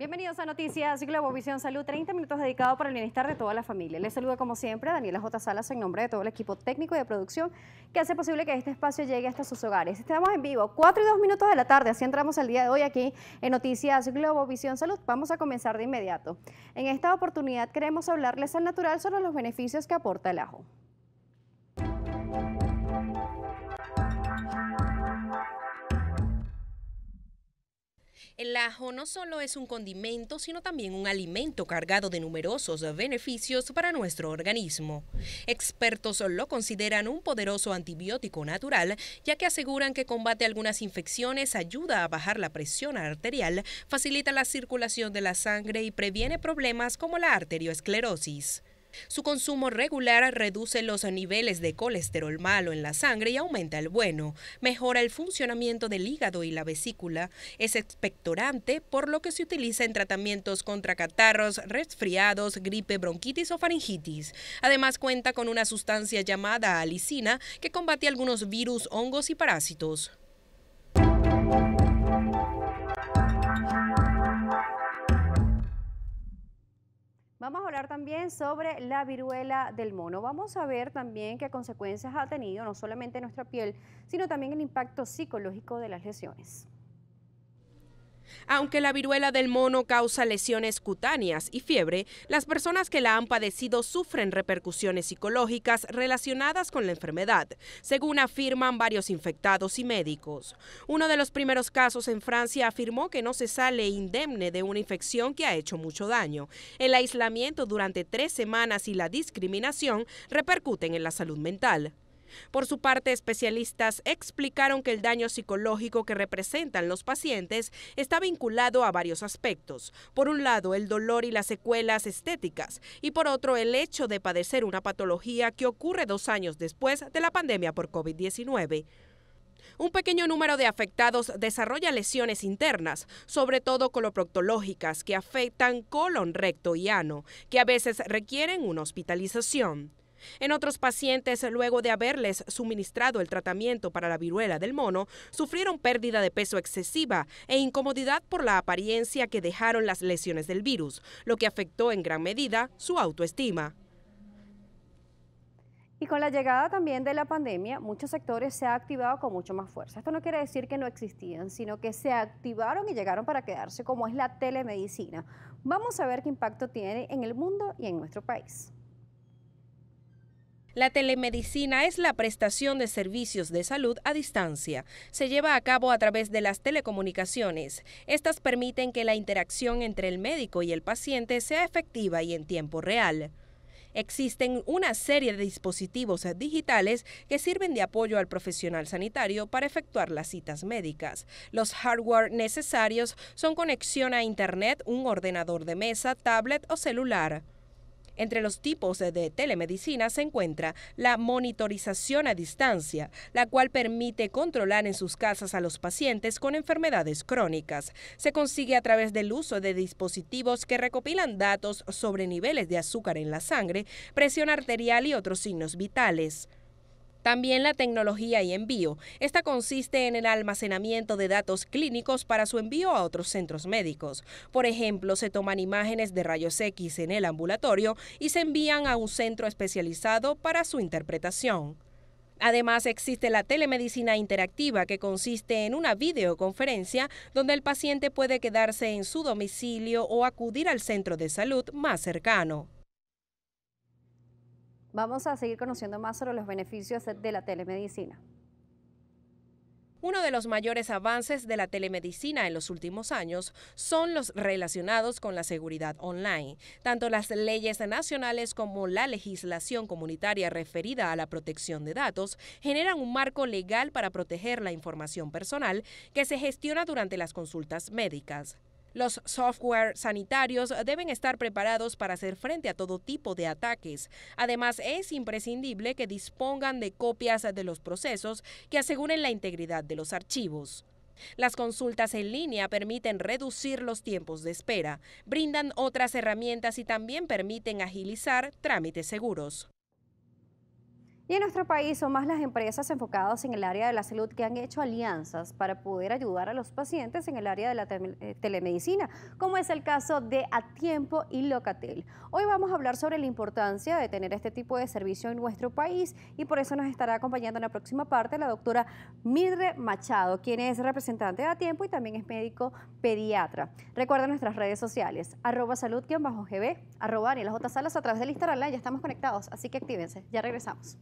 Bienvenidos a Noticias Globo, Visión Salud, 30 minutos dedicados para el bienestar de toda la familia. Les saludo como siempre Daniela J. Salas en nombre de todo el equipo técnico y de producción que hace posible que este espacio llegue hasta sus hogares. Estamos en vivo, 4 y 2 minutos de la tarde, así entramos el día de hoy aquí en Noticias Globo, Visión Salud. Vamos a comenzar de inmediato. En esta oportunidad queremos hablarles al natural sobre los beneficios que aporta el ajo. El ajo no solo es un condimento, sino también un alimento cargado de numerosos beneficios para nuestro organismo. Expertos lo consideran un poderoso antibiótico natural, ya que aseguran que combate algunas infecciones, ayuda a bajar la presión arterial, facilita la circulación de la sangre y previene problemas como la arteriosclerosis. Su consumo regular reduce los niveles de colesterol malo en la sangre y aumenta el bueno, mejora el funcionamiento del hígado y la vesícula, es expectorante, por lo que se utiliza en tratamientos contra catarros, resfriados, gripe, bronquitis o faringitis. Además cuenta con una sustancia llamada alicina que combate algunos virus, hongos y parásitos. Vamos a hablar también sobre la viruela del mono. Vamos a ver también qué consecuencias ha tenido no solamente nuestra piel, sino también el impacto psicológico de las lesiones. Aunque la viruela del mono causa lesiones cutáneas y fiebre, las personas que la han padecido sufren repercusiones psicológicas relacionadas con la enfermedad, según afirman varios infectados y médicos. Uno de los primeros casos en Francia afirmó que no se sale indemne de una infección que ha hecho mucho daño. El aislamiento durante tres semanas y la discriminación repercuten en la salud mental. Por su parte, especialistas explicaron que el daño psicológico que representan los pacientes está vinculado a varios aspectos. Por un lado, el dolor y las secuelas estéticas, y por otro, el hecho de padecer una patología que ocurre dos años después de la pandemia por COVID-19. Un pequeño número de afectados desarrolla lesiones internas, sobre todo coloproctológicas, que afectan colon, recto y ano, que a veces requieren una hospitalización. En otros pacientes, luego de haberles suministrado el tratamiento para la viruela del mono, sufrieron pérdida de peso excesiva e incomodidad por la apariencia que dejaron las lesiones del virus, lo que afectó en gran medida su autoestima. Y con la llegada también de la pandemia, muchos sectores se han activado con mucho más fuerza. Esto no quiere decir que no existían, sino que se activaron y llegaron para quedarse, como es la telemedicina. Vamos a ver qué impacto tiene en el mundo y en nuestro país. La telemedicina es la prestación de servicios de salud a distancia. Se lleva a cabo a través de las telecomunicaciones. Estas permiten que la interacción entre el médico y el paciente sea efectiva y en tiempo real. Existen una serie de dispositivos digitales que sirven de apoyo al profesional sanitario para efectuar las citas médicas. Los hardware necesarios son conexión a Internet, un ordenador de mesa, tablet o celular. Entre los tipos de telemedicina se encuentra la monitorización a distancia, la cual permite controlar en sus casas a los pacientes con enfermedades crónicas. Se consigue a través del uso de dispositivos que recopilan datos sobre niveles de azúcar en la sangre, presión arterial y otros signos vitales. También la tecnología y envío. Esta consiste en el almacenamiento de datos clínicos para su envío a otros centros médicos. Por ejemplo, se toman imágenes de rayos X en el ambulatorio y se envían a un centro especializado para su interpretación. Además, existe la telemedicina interactiva que consiste en una videoconferencia donde el paciente puede quedarse en su domicilio o acudir al centro de salud más cercano. Vamos a seguir conociendo más sobre los beneficios de la telemedicina. Uno de los mayores avances de la telemedicina en los últimos años son los relacionados con la seguridad online. Tanto las leyes nacionales como la legislación comunitaria referida a la protección de datos generan un marco legal para proteger la información personal que se gestiona durante las consultas médicas. Los software sanitarios deben estar preparados para hacer frente a todo tipo de ataques. Además, es imprescindible que dispongan de copias de los procesos que aseguren la integridad de los archivos. Las consultas en línea permiten reducir los tiempos de espera, brindan otras herramientas y también permiten agilizar trámites seguros. Y en nuestro país son más las empresas enfocadas en el área de la salud que han hecho alianzas para poder ayudar a los pacientes en el área de la eh, telemedicina, como es el caso de Atiempo y Locatel. Hoy vamos a hablar sobre la importancia de tener este tipo de servicio en nuestro país y por eso nos estará acompañando en la próxima parte la doctora Mildre Machado, quien es representante de Atiempo y también es médico pediatra. Recuerda nuestras redes sociales, arroba salud-gb, arroba otras Salas a través del Instagram, ya estamos conectados, así que actívense, ya regresamos.